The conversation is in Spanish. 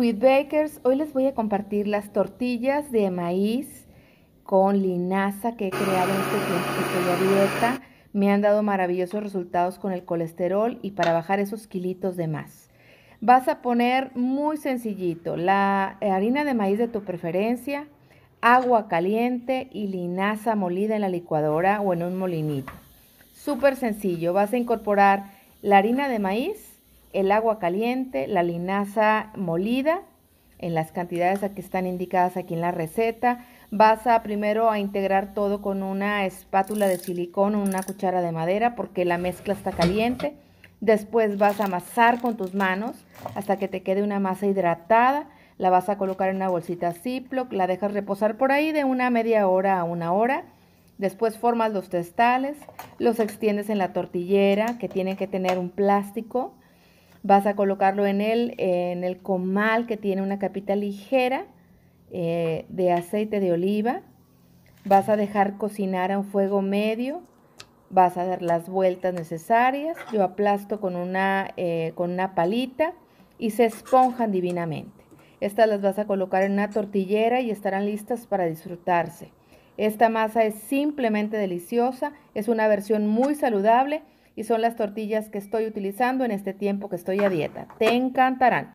Sweet Bakers, hoy les voy a compartir las tortillas de maíz con linaza que he creado en este tiempo que estoy dieta. Me han dado maravillosos resultados con el colesterol y para bajar esos kilitos de más. Vas a poner muy sencillito la harina de maíz de tu preferencia, agua caliente y linaza molida en la licuadora o en un molinito. Súper sencillo, vas a incorporar la harina de maíz, el agua caliente, la linaza molida en las cantidades que están indicadas aquí en la receta. Vas a primero a integrar todo con una espátula de silicón o una cuchara de madera porque la mezcla está caliente. Después vas a amasar con tus manos hasta que te quede una masa hidratada. La vas a colocar en una bolsita Ziploc, la dejas reposar por ahí de una media hora a una hora. Después formas los testales, los extiendes en la tortillera que tiene que tener un plástico Vas a colocarlo en el, en el comal que tiene una capita ligera eh, de aceite de oliva. Vas a dejar cocinar a un fuego medio. Vas a dar las vueltas necesarias. Yo aplasto con una, eh, con una palita y se esponjan divinamente. Estas las vas a colocar en una tortillera y estarán listas para disfrutarse. Esta masa es simplemente deliciosa, es una versión muy saludable y son las tortillas que estoy utilizando en este tiempo que estoy a dieta. Te encantarán.